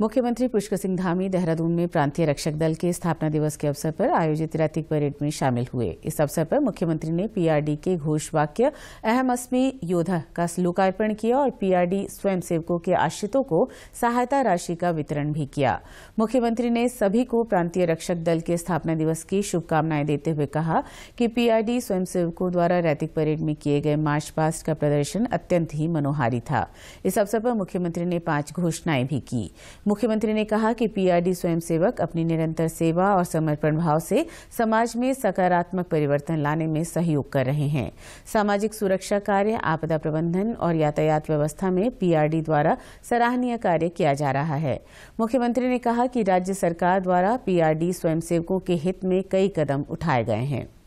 मुख्यमंत्री पुष्कर सिंह धामी देहरादून में प्रांतीय रक्षक दल के स्थापना दिवस के अवसर पर आयोजित रैतिक परेड में शामिल हुए इस अवसर पर मुख्यमंत्री ने पीआरडी के घोष वाक्य अहम अस्मी योद्धा का लोकार्पण किया और पीआरडी स्वयंसेवकों के आश्रितों को सहायता राशि का वितरण भी किया मुख्यमंत्री ने सभी को प्रांतीय रक्षक दल के स्थापना दिवस की शुभकामनाएं देते हुए कहा कि पीआरडी स्वयंसेवकों द्वारा रैतिक परेड में किए गए मार्च पास्ट का प्रदर्शन अत्यंत ही मनोहारी था इस अवसर पर मुख्यमंत्री ने पांच घोषणाएं भी की मुख्यमंत्री ने कहा कि पीआरडी स्वयंसेवक अपनी निरंतर सेवा और समर्पण भाव से समाज में सकारात्मक परिवर्तन लाने में सहयोग कर रहे हैं सामाजिक सुरक्षा कार्य आपदा प्रबंधन और यातायात व्यवस्था में पीआरडी द्वारा सराहनीय कार्य किया जा रहा है मुख्यमंत्री ने कहा कि राज्य सरकार द्वारा पीआरडी स्वयंसेवकों के हित में कई कदम उठाए गए हैं